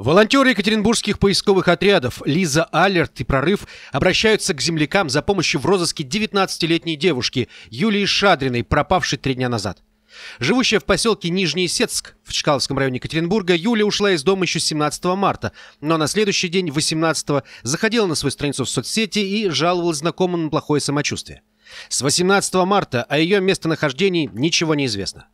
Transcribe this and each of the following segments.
Волонтеры екатеринбургских поисковых отрядов Лиза Алерт и Прорыв обращаются к землякам за помощью в розыске 19-летней девушки Юлии Шадриной, пропавшей три дня назад. Живущая в поселке Нижний Сецк в Чкаловском районе Екатеринбурга, Юля ушла из дома еще 17 марта, но на следующий день, 18 заходила на свою страницу в соцсети и жаловалась знакомым на плохое самочувствие. С 18 марта о ее местонахождении ничего не известно.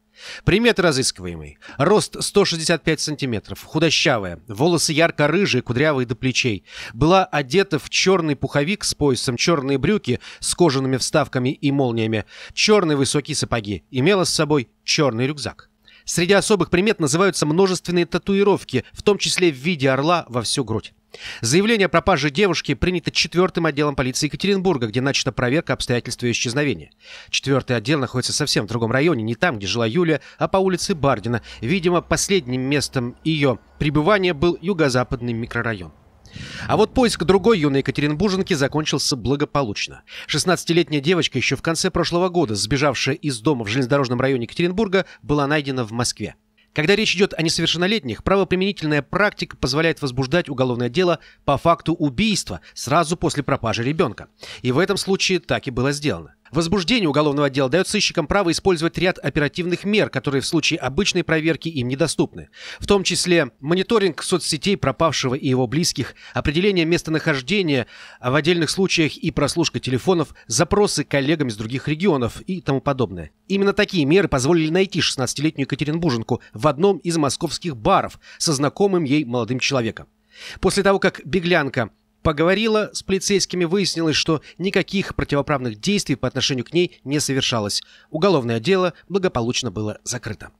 Приметы разыскиваемый. Рост 165 сантиметров, худощавая, волосы ярко-рыжие, кудрявые до плечей. Была одета в черный пуховик с поясом, черные брюки с кожаными вставками и молниями, черные высокие сапоги. Имела с собой черный рюкзак. Среди особых примет называются множественные татуировки, в том числе в виде орла во всю грудь. Заявление о пропаже девушки принято четвертым отделом полиции Екатеринбурга, где начата проверка обстоятельств ее исчезновения. Четвертый отдел находится совсем в другом районе, не там, где жила Юлия, а по улице Бардина. Видимо, последним местом ее пребывания был юго-западный микрорайон. А вот поиск другой юной екатеринбурженки закончился благополучно. 16-летняя девочка еще в конце прошлого года, сбежавшая из дома в железнодорожном районе Екатеринбурга, была найдена в Москве. Когда речь идет о несовершеннолетних, правоприменительная практика позволяет возбуждать уголовное дело по факту убийства сразу после пропажи ребенка. И в этом случае так и было сделано. Возбуждение уголовного дела дает сыщикам право использовать ряд оперативных мер, которые в случае обычной проверки им недоступны. В том числе мониторинг соцсетей пропавшего и его близких, определение местонахождения, а в отдельных случаях и прослушка телефонов, запросы коллегам из других регионов и тому подобное. Именно такие меры позволили найти 16-летнюю Екатеринбурженку в одном из московских баров со знакомым ей молодым человеком. После того, как беглянка поговорила с полицейскими, выяснилось, что никаких противоправных действий по отношению к ней не совершалось. Уголовное дело благополучно было закрыто.